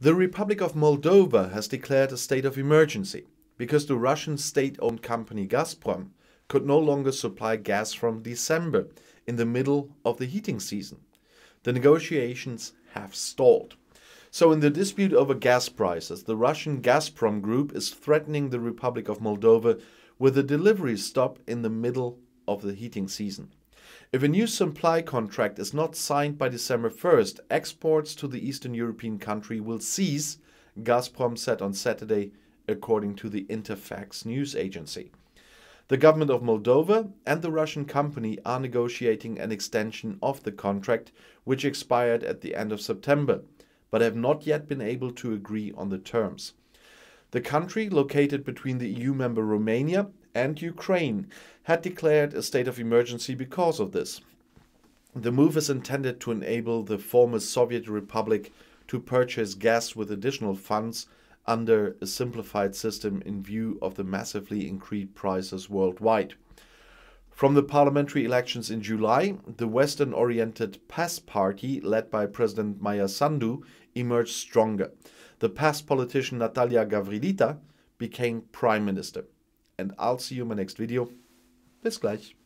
The Republic of Moldova has declared a state of emergency because the Russian state owned company Gazprom could no longer supply gas from December in the middle of the heating season. The negotiations have stalled. So, in the dispute over gas prices, the Russian Gazprom group is threatening the Republic of Moldova with a delivery stop in the middle of the heating season. If a new supply contract is not signed by December 1st, exports to the Eastern European country will cease, Gazprom said on Saturday, according to the Interfax news agency. The government of Moldova and the Russian company are negotiating an extension of the contract, which expired at the end of September, but have not yet been able to agree on the terms. The country, located between the EU member Romania and Ukraine had declared a state of emergency because of this. The move is intended to enable the former Soviet Republic to purchase gas with additional funds under a simplified system in view of the massively increased prices worldwide. From the parliamentary elections in July, the Western oriented PAS party, led by President Maya Sandu, emerged stronger. The PAS politician Natalia Gavrilita became prime minister and I'll see you in my next video. Bis gleich.